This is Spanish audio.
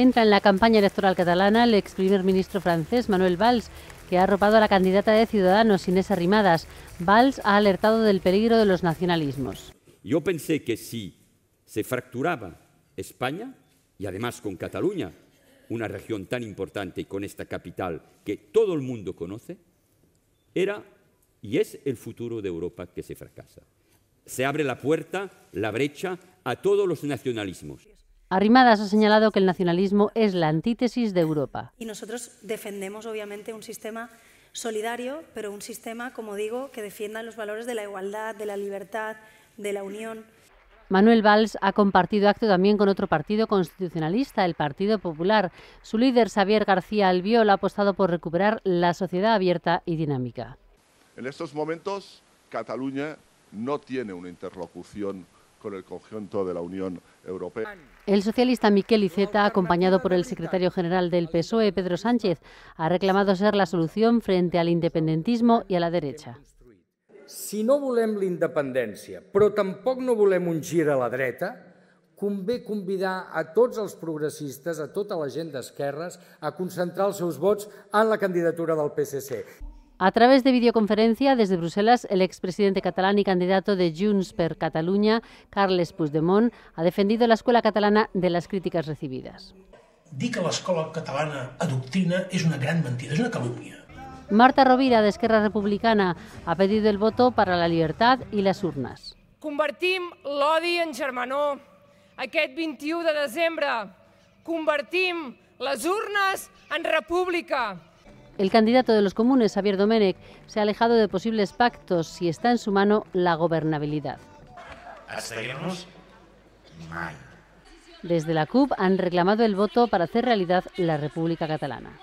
entra en la campaña electoral catalana el ex primer ministro francés Manuel Valls, que ha arropado a la candidata de Ciudadanos, Inés Arrimadas. Valls ha alertado del peligro de los nacionalismos. Yo pensé que si se fracturaba España, y además con Cataluña, una región tan importante y con esta capital que todo el mundo conoce, era y es el futuro de Europa que se fracasa. Se abre la puerta, la brecha a todos los nacionalismos. Arrimadas ha señalado que el nacionalismo es la antítesis de Europa. Y nosotros defendemos, obviamente, un sistema solidario, pero un sistema, como digo, que defienda los valores de la igualdad, de la libertad, de la unión. Manuel Valls ha compartido acto también con otro partido constitucionalista, el Partido Popular. Su líder, Xavier García Albiol, ha apostado por recuperar la sociedad abierta y dinámica. En estos momentos, Cataluña no tiene una interlocución con el conjunto de la Unión Europea. El socialista Miquel Iceta, acompañado por el secretario general del PSOE, Pedro Sánchez, ha reclamado ser la solución frente al independentismo i a la derecha. Si no volem l'independència, però tampoc no volem un gir a la dreta, convé convidar a tots els progressistes, a tota la gent d'esquerres, a concentrar els seus vots en la candidatura del PSC. A través de videoconferencia desde Bruselas, el expresidente catalán y candidato de Junts per Cataluña, Carles Puigdemont, ha defendido la escuela catalana de las críticas recibidas. Dir que l'escola catalana adoctrina és una gran mentida, és una calúmnia. Marta Rovira, de Esquerra Republicana, ha pedido el voto para la libertad y las urnas. Convertim l'odi en germanor. Aquest 21 de desembre convertim les urnes en república. El candidato de los comunes, Javier Domenech, se ha alejado de posibles pactos si está en su mano la gobernabilidad. Desde la CUP han reclamado el voto para hacer realidad la República Catalana.